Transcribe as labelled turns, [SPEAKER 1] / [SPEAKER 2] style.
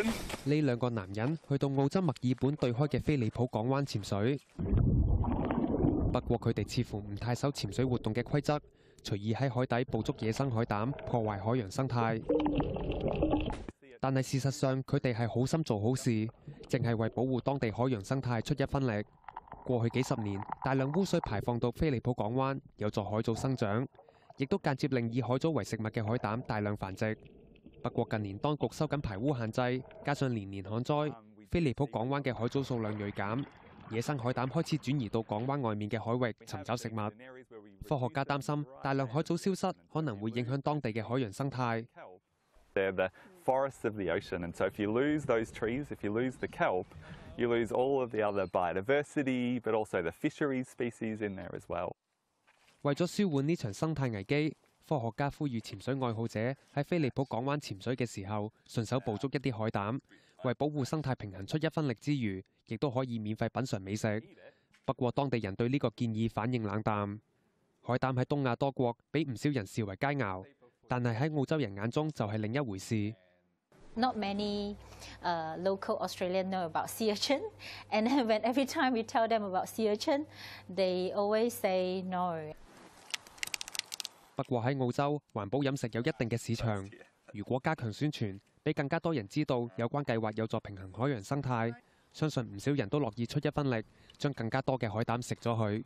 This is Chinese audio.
[SPEAKER 1] 呢两个男人去到澳洲墨尔本对开嘅菲利普港湾潜水，不过佢哋似乎唔太守潜水活动嘅规则，随意喺海底捕捉野生海胆，破坏海洋生态。但系事实上，佢哋系好心做好事，净系为保护当地海洋生态出一分力。过去几十年，大量污水排放到菲利普港湾，有助海藻生长，亦都间接令以海藻为食物嘅海胆大量繁殖。不過近年，當局收緊排污限制，加上年年旱災，菲利普港灣嘅海藻數量锐減，野生海膽開始轉移到港灣外面嘅海域尋找食物。科學家擔心大量海藻消失，可能會影響當地嘅海洋生態。為咗舒緩呢場生態危機。科学家呼吁潜水爱好者喺菲利普港湾潜水嘅时候，顺手捕捉一啲海胆，为保护生态平衡出一分力之余，亦都可以免费品尝美食。不过当地人对呢个建议反应冷淡。海胆喺东亚多国俾唔少人视为佳肴，但系喺澳洲人眼中就系另一回事。
[SPEAKER 2] Not many 呃 local Australian s know about sea urchin，and when every time we tell them about sea urchin，they always say no.
[SPEAKER 1] 不過喺澳洲，環保飲食有一定嘅市場。如果加強宣傳，俾更加多人知道有關計劃有助平衡海洋生態，相信唔少人都樂意出一分力，將更加多嘅海膽食咗佢。